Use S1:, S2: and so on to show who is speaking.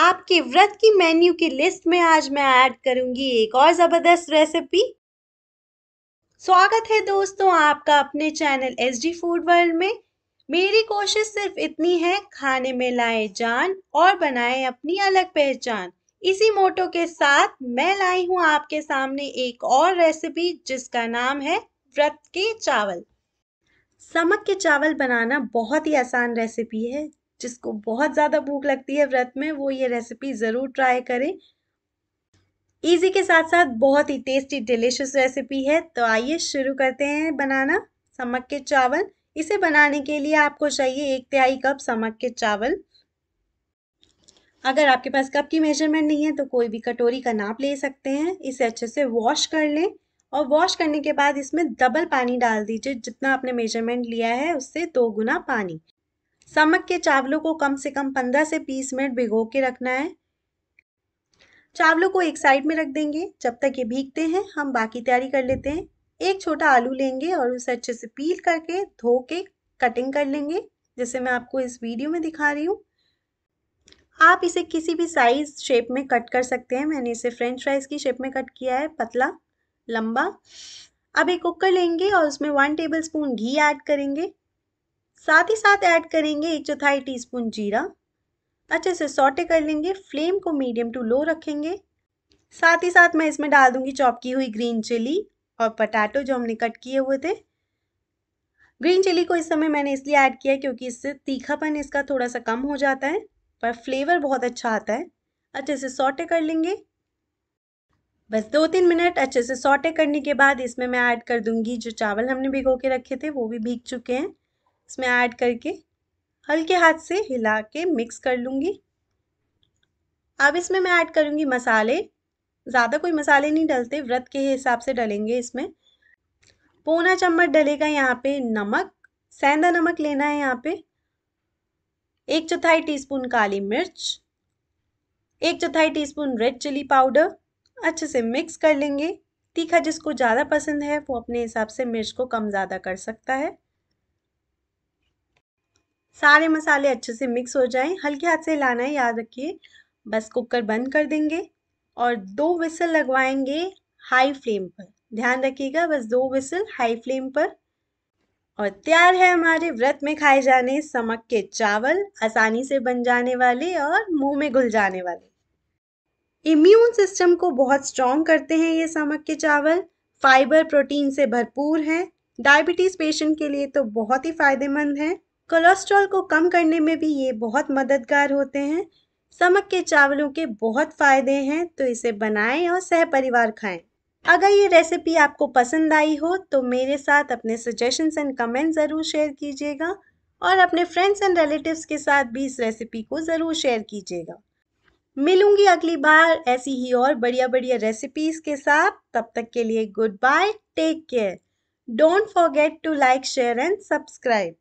S1: आपके व्रत की मेन्यू की लिस्ट में आज मैं ऐड करूंगी एक और ज़बरदस्त रेसिपी स्वागत है दोस्तों आपका अपने channel S D food world में मेरी कोशिश सिर्फ इतनी है खाने में लाए जान और बनाए अपनी अलग पहचान इसी मोटो के साथ मैं लाई हूँ आपके सामने एक और रेसिपी जिसका नाम है व्रत के चावल समक के चावल बनाना बहुत ही आसान रेसिपी है जिसको बहुत ज़्यादा भूख लगती है व्रत में वो ये रेसिपी ज़रूर ट्राई करें इजी के साथ साथ बहुत ही टेस्टी डिलिशियस रेसिपी है तो आइए शुरू करते हैं बनाना समक के चावल इसे बनाने के लिए आपको चाहिए एक तिहाई कप समक के चावल अगर आपके पास कप की मेजरमेंट नहीं है तो कोई भी कटोरी का नाप ले सकते हैं इसे अच्छे से वॉश कर लें और वॉश करने के बाद इसमें डबल पानी डाल दीजिए जितना आपने मेजरमेंट लिया है उससे दो गुना पानी समक के चावलों को कम से कम पंद्रह से 20 मिनट भिगो के रखना है चावलों को एक साइड में रख देंगे जब तक ये भीगते हैं हम बाकी तैयारी कर लेते हैं एक छोटा आलू लेंगे और उसे अच्छे से पील करके धो के कटिंग कर लेंगे जैसे मैं आपको इस वीडियो में दिखा रही हूँ आप इसे किसी भी साइज शेप में कट कर सकते हैं मैंने इसे फ्रेंच फ्राइज की शेप में कट किया है पतला लंबा अब एक कुकर लेंगे और उसमें वन टेबल स्पून घी ऐड करेंगे साथ ही साथ ऐड करेंगे एक चौथाई टीस्पून जीरा अच्छे से सॉटे कर लेंगे फ्लेम को मीडियम टू लो रखेंगे साथ ही साथ मैं इसमें डाल दूंगी चॉप की हुई ग्रीन चिली और पटाटो जो हमने कट किए हुए थे ग्रीन चिली को इस समय मैंने इसलिए ऐड किया है क्योंकि इससे तीखापन इसका थोड़ा सा कम हो जाता है पर फ्लेवर बहुत अच्छा आता है अच्छे से सॉटे कर लेंगे बस दो तीन मिनट अच्छे से सॉटे करने के बाद इसमें मैं ऐड कर दूंगी जो चावल हमने भिगो के रखे थे वो भी भीग चुके हैं इसमें ऐड करके हल्के हाथ से हिला के मिक्स कर लूँगी अब इसमें मैं ऐड करूँगी मसाले ज़्यादा कोई मसाले नहीं डलते व्रत के हिसाब से डलेंगे इसमें पौना चम्मच डलेगा यहाँ पे नमक सेंधा नमक लेना है यहाँ पे एक चौथाई टीस्पून काली मिर्च एक चौथाई टीस्पून रेड चिली पाउडर अच्छे से मिक्स कर लेंगे तीखा जिसको ज़्यादा पसंद है वो अपने हिसाब से मिर्च को कम ज़्यादा कर सकता है सारे मसाले अच्छे से मिक्स हो जाएं हल्के हाथ से लाना है याद रखिए बस कुकर बंद कर देंगे और दो विसल लगवाएंगे हाई फ्लेम पर ध्यान रखिएगा बस दो विसल हाई फ्लेम पर और तैयार है हमारे व्रत में खाए जाने समक के चावल आसानी से बन जाने वाले और मुंह में घुल जाने वाले इम्यून सिस्टम को बहुत स्ट्रॉन्ग करते हैं ये समक के चावल फाइबर प्रोटीन से भरपूर हैं डायबिटीज़ पेशेंट के लिए तो बहुत ही फ़ायदेमंद हैं कोलेस्ट्रॉल को कम करने में भी ये बहुत मददगार होते हैं समक के चावलों के बहुत फ़ायदे हैं तो इसे बनाएं और सह परिवार खाएं अगर ये रेसिपी आपको पसंद आई हो तो मेरे साथ अपने सजेशंस एंड कमेंट ज़रूर शेयर कीजिएगा और अपने फ्रेंड्स एंड रिलेटिव्स के साथ भी इस रेसिपी को ज़रूर शेयर कीजिएगा मिलूंगी अगली बार ऐसी ही और बढ़िया बढ़िया रेसिपीज़ के साथ तब तक के लिए goodbye take care don't forget to like share and subscribe